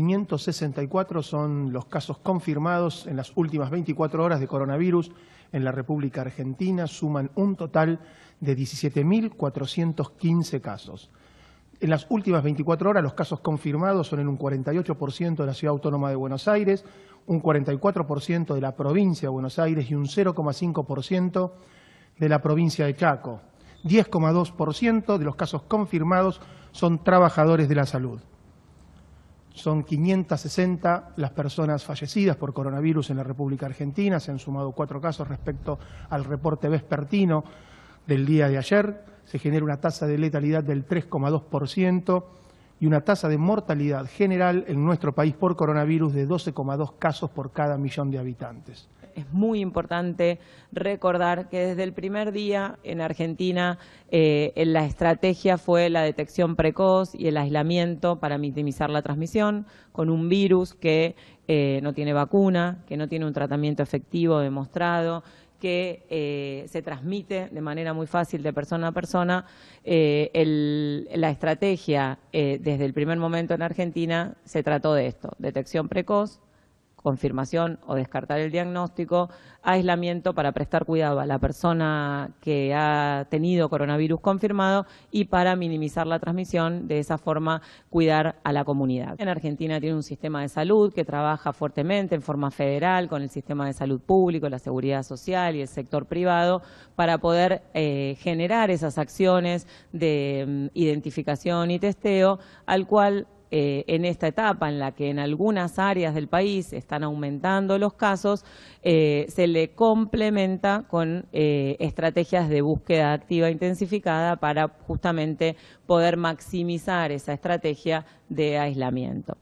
564 son los casos confirmados en las últimas 24 horas de coronavirus en la República Argentina, suman un total de 17.415 casos. En las últimas 24 horas los casos confirmados son en un 48% de la Ciudad Autónoma de Buenos Aires, un 44% de la provincia de Buenos Aires y un 0,5% de la provincia de Chaco. 10,2% de los casos confirmados son trabajadores de la salud. Son 560 las personas fallecidas por coronavirus en la República Argentina. Se han sumado cuatro casos respecto al reporte vespertino del día de ayer. Se genera una tasa de letalidad del 3,2% y una tasa de mortalidad general en nuestro país por coronavirus de 12,2 casos por cada millón de habitantes es muy importante recordar que desde el primer día en Argentina eh, la estrategia fue la detección precoz y el aislamiento para minimizar la transmisión con un virus que eh, no tiene vacuna, que no tiene un tratamiento efectivo demostrado, que eh, se transmite de manera muy fácil de persona a persona, la estrategia desde el primer momento en Argentina se trató de esto, detección precoz, confirmación o descartar el diagnóstico, aislamiento para prestar cuidado a la persona que ha tenido coronavirus confirmado y para minimizar la transmisión, de esa forma cuidar a la comunidad. En Argentina tiene un sistema de salud que trabaja fuertemente en forma federal con el sistema de salud público, la seguridad social y el sector privado para poder eh, generar esas acciones de mm, identificación y testeo, al cual eh, en esta etapa en la que en algunas áreas del país están aumentando los casos, eh, se le complementa con eh, estrategias de búsqueda activa intensificada para justamente poder maximizar esa estrategia de aislamiento.